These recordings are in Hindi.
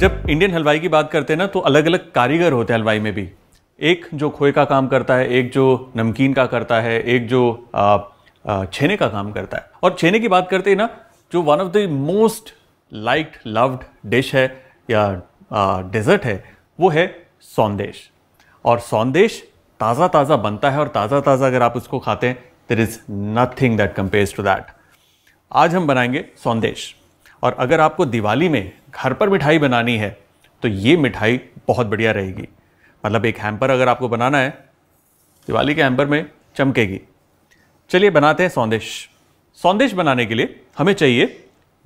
जब इंडियन हलवाई की बात करते हैं ना तो अलग अलग कारीगर होते हैं हलवाई में भी एक जो खोए का काम करता है एक जो नमकीन का करता है एक जो छेने का काम करता है और छेने की बात करते हैं ना जो one of the most liked loved dish है या डेजर्ट है वो है सौंदेश और सौंदेश ताज़ा ताज़ा बनता है और ताज़ा ताज़ा अगर आप उसको खाते हैं there is nothing that compares to that आज हम बनाएंगे सौंदेश और अगर आपको दिवाली में घर पर मिठाई बनानी है तो ये मिठाई बहुत बढ़िया रहेगी मतलब एक हैम्पर अगर आपको बनाना है दिवाली के हैम्पर में चमकेगी चलिए बनाते हैं सौंदेश सौंदेश बनाने के लिए हमें चाहिए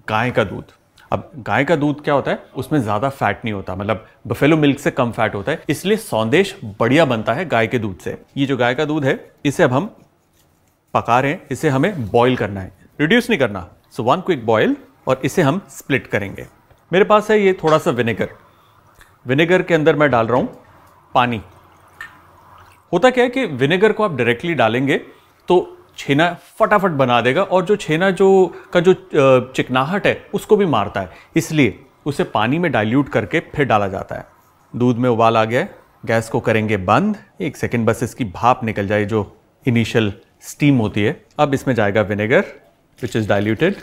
गाय का दूध अब गाय का दूध क्या होता है उसमें ज़्यादा फैट नहीं होता मतलब बफेलो मिल्क से कम फैट होता है इसलिए सौंदेश बढ़िया बनता है गाय के दूध से ये जो गाय का दूध है इसे अब हम पका रहे हैं इसे हमें बॉईल करना है रिड्यूस नहीं करना सो वन क्विक बॉयल और इसे हम स्प्लिट करेंगे मेरे पास है ये थोड़ा सा विनेगर विनेगर के अंदर मैं डाल रहा हूँ पानी होता क्या है कि विनेगर को आप डायरेक्टली डालेंगे तो छेना फटाफट बना देगा और जो छेना जो का जो चिकनाहट है उसको भी मारता है इसलिए उसे पानी में डाइल्यूट करके फिर डाला जाता है दूध में उबाल आ गया गैस को करेंगे बंद एक सेकेंड बस इसकी भाप निकल जाए जो इनिशियल स्टीम होती है अब इसमें जाएगा vinegar which is diluted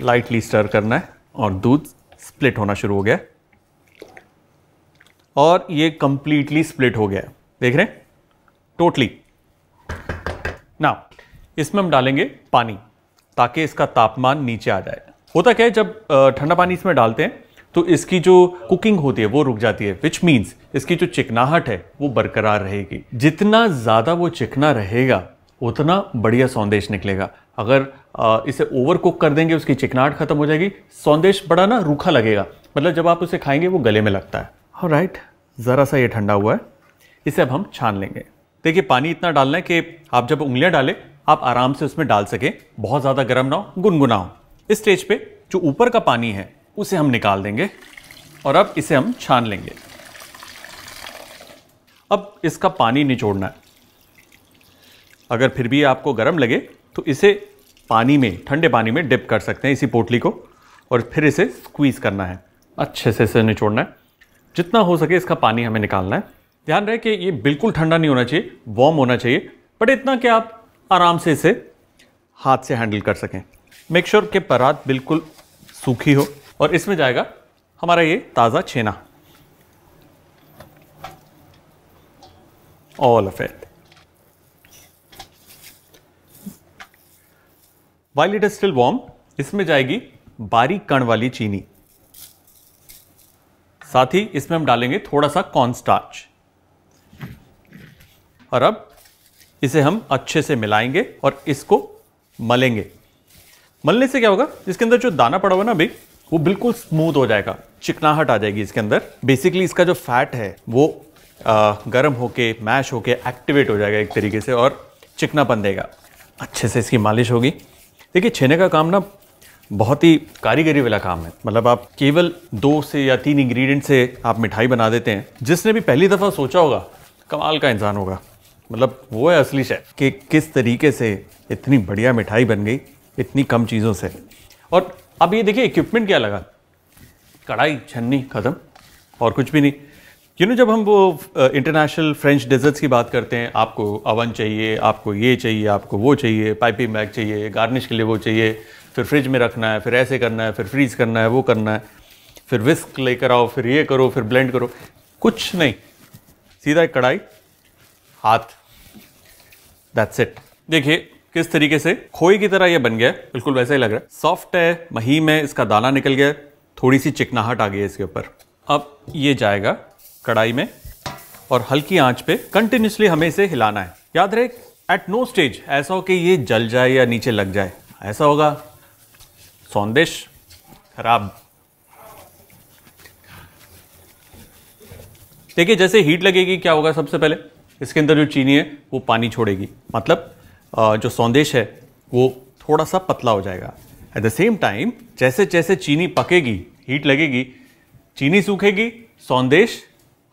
lightly stir करना है और दूध स्प्लिट होना शुरू हो गया और ये कंप्लीटली स्प्लिट हो गया देख रहे हैं टोटली ना इसमें हम डालेंगे पानी ताकि इसका तापमान नीचे आ जाए होता क्या है जब ठंडा पानी इसमें डालते हैं तो इसकी जो कुकिंग होती है वो रुक जाती है विच मीन्स इसकी जो चिकनाहट है वो बरकरार रहेगी जितना ज़्यादा वो चिकना रहेगा उतना बढ़िया सौंदेश निकलेगा अगर इसे ओवर कुक कर देंगे उसकी चिकनाहट खत्म हो जाएगी सौंदेश बड़ा ना रूखा लगेगा मतलब जब आप उसे खाएंगे वो गले में लगता है और राइट ज़रा सा ये ठंडा हुआ है इसे अब हम छान लेंगे देखिए पानी इतना डालना है कि आप जब उंगलियां डालें आप आराम से उसमें डाल सकें बहुत ज़्यादा गर्म ना हो गुनगुना हो इस स्टेज पर जो ऊपर का पानी है उसे हम निकाल देंगे और अब इसे हम छान लेंगे अब इसका पानी निचोड़ना है अगर फिर भी आपको गर्म लगे तो इसे पानी में ठंडे पानी में डिप कर सकते हैं इसी पोटली को और फिर इसे स्क्वीज़ करना है अच्छे से इसे निचोड़ना है जितना हो सके इसका पानी हमें निकालना है ध्यान रहे कि ये बिल्कुल ठंडा नहीं होना चाहिए वॉम होना चाहिए बट इतना कि आप आराम से इसे हाथ से हैंडल कर सकें मेक श्योर sure कि परात बिल्कुल सूखी हो और इसमें जाएगा हमारा ये ताज़ा छेना all of it while it is still warm इसमें जाएगी बारीक कण वाली चीनी साथ ही इसमें हम डालेंगे थोड़ा सा कॉर्न स्टार्च और अब इसे हम अच्छे से मिलाएंगे और इसको मलेंगे मलने से क्या होगा इसके अंदर जो दाना पड़ा हुआ ना अभी वो बिल्कुल स्मूथ हो जाएगा चिकनाहट आ जाएगी इसके अंदर बेसिकली इसका जो फैट है वो गर्म होके मैश होके एक्टिवेट हो जाएगा एक तरीके से और चिकनापन देगा अच्छे से इसकी मालिश होगी देखिए छेने का काम ना बहुत ही कारीगरी वाला काम है मतलब आप केवल दो से या तीन इंग्रेडिएंट से आप मिठाई बना देते हैं जिसने भी पहली दफ़ा सोचा होगा कमाल का इंसान होगा मतलब वो है असली शेफ कि किस तरीके से इतनी बढ़िया मिठाई बन गई इतनी कम चीज़ों से और अब ये देखिए इक्विपमेंट क्या लगा कढ़ाई छन्नी ख़त्म और कुछ भी नहीं यू you नो know, जब हम वो इंटरनेशनल फ्रेंच डेजर्ट्स की बात करते हैं आपको अवन चाहिए आपको ये चाहिए आपको वो चाहिए पाइपिंग बैग चाहिए गार्निश के लिए वो चाहिए फिर फ्रिज में रखना है फिर ऐसे करना है फिर फ्रीज करना है वो करना है फिर विस्क लेकर आओ फिर ये करो फिर ब्लेंड करो कुछ नहीं सीधा एक कढ़ाई हाथ दैट्स इट देखिए किस तरीके से खोए की तरह यह बन गया बिल्कुल वैसा ही लग रहा है सॉफ्ट है महीम है इसका दाना निकल गया थोड़ी सी चिकनाहट आ गई है इसके ऊपर अब ये जाएगा कढ़ाई में और हल्की आंच पे कंटिन्यूसली हमें इसे हिलाना है याद रहे एट नो स्टेज ऐसा हो कि ये जल जाए या नीचे लग जाए ऐसा होगा सौंदेश खराब देखिए जैसे हीट लगेगी क्या होगा सबसे पहले इसके अंदर जो चीनी है वो पानी छोड़ेगी मतलब जो सौंदेश है वो थोड़ा सा पतला हो जाएगा एट द सेम टाइम जैसे जैसे चीनी पकेगी हीट लगेगी चीनी सूखेगी सौंदेश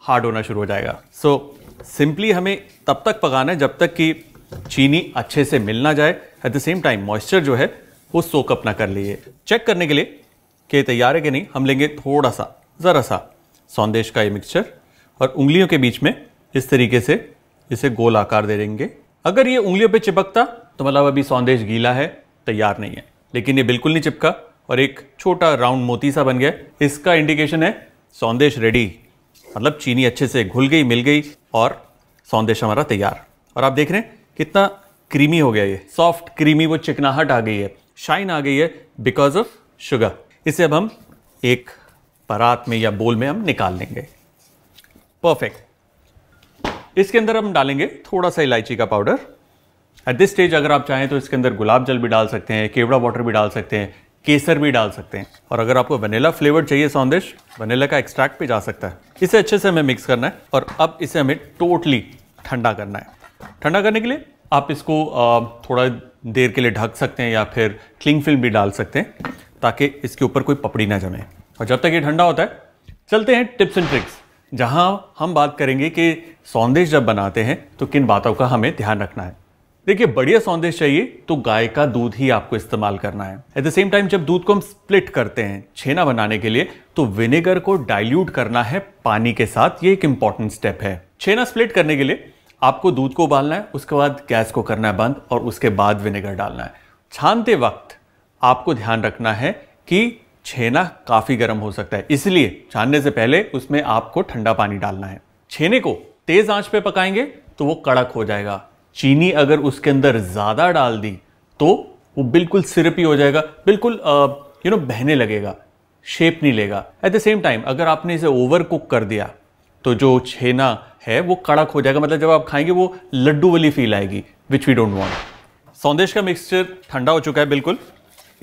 हार्ड होना शुरू हो जाएगा सो so, सिंपली हमें तब तक पकाना है जब तक कि चीनी अच्छे से मिल ना जाए at the same time moisture जो है वो सोक ना कर लिए चेक करने के लिए कि तैयार है कि नहीं हम लेंगे थोड़ा सा ज़रा सा सौंदेश का ये मिक्सचर और उंगलियों के बीच में इस तरीके से इसे गोल आकार दे देंगे अगर ये उंगलियों पे चिपकता तो मतलब अभी सौंदेश गीला है तैयार नहीं है लेकिन ये बिल्कुल नहीं चिपका और एक छोटा राउंड मोती सा बन गया इसका इंडिकेशन है सौंदेश रेडी मतलब चीनी अच्छे से घुल गई मिल गई और सौंदेश हमारा तैयार और आप देख रहे हैं कितना क्रीमी हो गया ये सॉफ्ट क्रीमी वो चिकनाहट आ गई है शाइन आ गई है बिकॉज ऑफ शुगर इसे अब हम एक परात में या बोल में हम निकाल लेंगे परफेक्ट इसके अंदर हम डालेंगे थोड़ा सा इलायची का पाउडर एट दिस स्टेज अगर आप चाहें तो इसके अंदर गुलाब जल भी डाल सकते हैं केवड़ा वाटर भी डाल सकते हैं केसर भी डाल सकते हैं और अगर आपको वनीला फ्लेवर चाहिए सौंदेश वनीला का एक्सट्रैक्ट भी जा सकता है इसे अच्छे से हमें मिक्स करना है और अब इसे हमें टोटली ठंडा करना है ठंडा करने के लिए आप इसको थोड़ा देर के लिए ढक सकते हैं या फिर क्लिंग फिल्म भी डाल सकते हैं ताकि इसके ऊपर कोई पपड़ी ना जमे और जब तक ये ठंडा होता है चलते हैं टिप्स एंड ट्रिक्स जहां हम बात करेंगे कि सौंदेश जब बनाते हैं तो किन बातों का हमें ध्यान रखना है देखिए बढ़िया सौंदेश चाहिए तो गाय का दूध ही आपको इस्तेमाल करना है एट द सेम टाइम जब दूध को हम स्प्लिट करते हैं छेना बनाने के लिए तो विनेगर को डाइल्यूट करना है पानी के साथ ये एक इंपॉर्टेंट स्टेप है छेना स्प्लिट करने के लिए आपको दूध को उबालना है उसके बाद गैस को करना है बंद और उसके बाद विनेगर डालना है छानते वक्त आपको ध्यान रखना है कि छेना काफ़ी गर्म हो सकता है इसलिए छानने से पहले उसमें आपको ठंडा पानी डालना है छेने को तेज़ आंच पे पकाएंगे तो वो कड़क हो जाएगा चीनी अगर उसके अंदर ज़्यादा डाल दी तो वो बिल्कुल सिरपी हो जाएगा बिल्कुल यू नो बहने लगेगा शेप नहीं लेगा एट द सेम टाइम अगर आपने इसे ओवर कुक कर दिया तो जो छेना है वो कड़क हो जाएगा मतलब जब आप खाएंगे वो लड्डू वाली फील आएगी which we don't want sandesh का मिक्सचर ठंडा हो चुका है बिल्कुल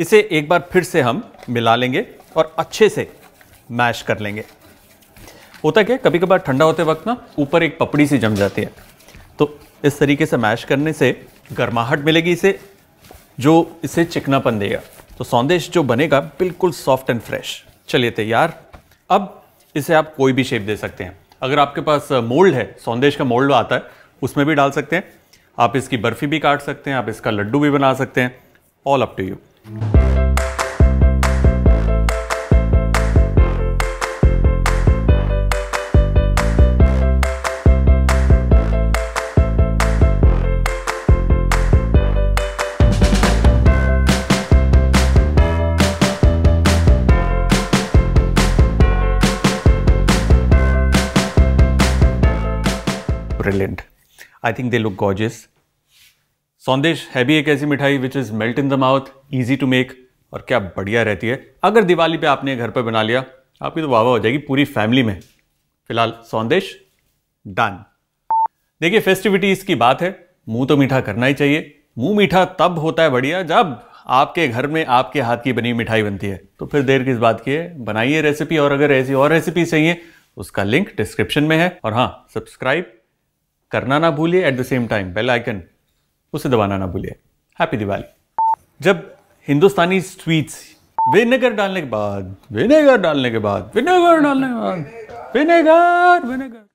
इसे एक बार फिर से हम मिला लेंगे और अच्छे से मैश कर लेंगे होता क्या कभी कभार ठंडा होते वक्त ना ऊपर एक पपड़ी सी जम जाती है तो इस तरीके से मैश करने से गर्माहट मिलेगी इसे जो इसे चिकनापन देगा तो सौंदेश जो बनेगा बिल्कुल सॉफ्ट एंड फ्रेश चलिए तैयार अब इसे आप कोई भी शेप दे सकते हैं अगर आपके पास मोल्ड है सौंदेश का मोल्ड आता है उसमें भी डाल सकते हैं आप इसकी बर्फ़ी भी काट सकते हैं आप इसका लड्डू भी बना सकते हैं all up to you brilliant. I think they look gorgeous. Sandesh है भी एक ऐसी मिठाई which is melt in the mouth easy to make और क्या बढ़िया रहती है अगर दिवाली पे आपने घर पर बना लिया आपकी तो वाह हो जाएगी पूरी फैमिली में फिलहाल सौंदेश डन देखिए फेस्टिविटीज़ की बात है मुंह तो मीठा करना ही चाहिए मुंह मीठा तब होता है बढ़िया जब आपके घर में आपके हाथ की बनी मिठाई बनती है तो फिर देर किस बात की है बनाइए रेसिपी और अगर ऐसी और रेसिपी चाहिए उसका लिंक डिस्क्रिप्शन में है और हाँ सब्सक्राइब करना ना भूलिए at the same time bell icon उसे दबाना ना भूलिए हैप्पी दिवाली जब हिंदुस्तानी स्वीट्स विनेगर डालने के बाद विनेगर डालने के बाद विनेगर डालने के बाद विनेगर विनेगर